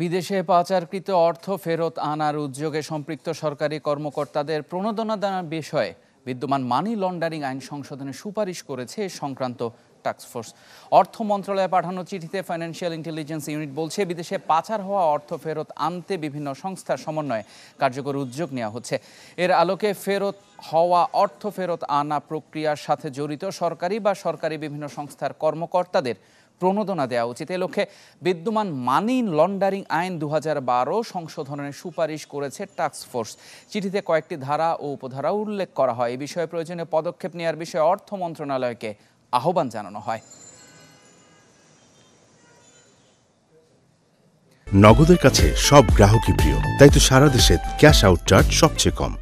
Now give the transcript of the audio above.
বিদেশে পাচারকৃত অর্থ ফেরত আনার উদ্যোগে সম্পৃক্ত সরকারি কর্মকর্তাদের প্রণোদনা দানার বিষয়ে বিদ্যমান মানি লন্ডারিং আইন সংশোধনে সুপারিশ করেছে সংক্রান্ত টাস্কফোর্স অর্থ মন্ত্রণালয়ে পাঠানো চিঠিতে ফাইন্যান্সিয়াল ইন্টেলিজেন্স ইউনিট বলছে বিদেশে পাচার হওয়া অর্থ ফেরত আনতে বিভিন্ন সংস্থার সমন্বয়ে কার্যকর উদ্যোগ নেওয়া হচ্ছে এর আলোকে ফেরত হওয়া অর্থ ফেরত আনা প্রক্রিয়ার সাথে জড়িত সরকারি বা সরকারি বিভিন্ন সংস্থার কর্মকর্তাদের প্রণোদনা দেওয়া উচিত এ লক্ষ্যে বিদ্যমান মানি লন্ডারিং আইন দু বারো সংশোধনের সুপারিশ করেছে টাস্কফোর্স চিঠিতে কয়েকটি ধারা ও উপধারা উল্লেখ করা হয় এ বিষয়ে প্রয়োজনীয় পদক্ষেপ নেওয়ার বিষয়ে অর্থ মন্ত্রণালয়কে আহ্বান জানানো হয় নগদের কাছে সব গ্রাহকই প্রিয় তাই তো সারা দেশে ক্যাশ আউট চার্জ সবচেয়ে কম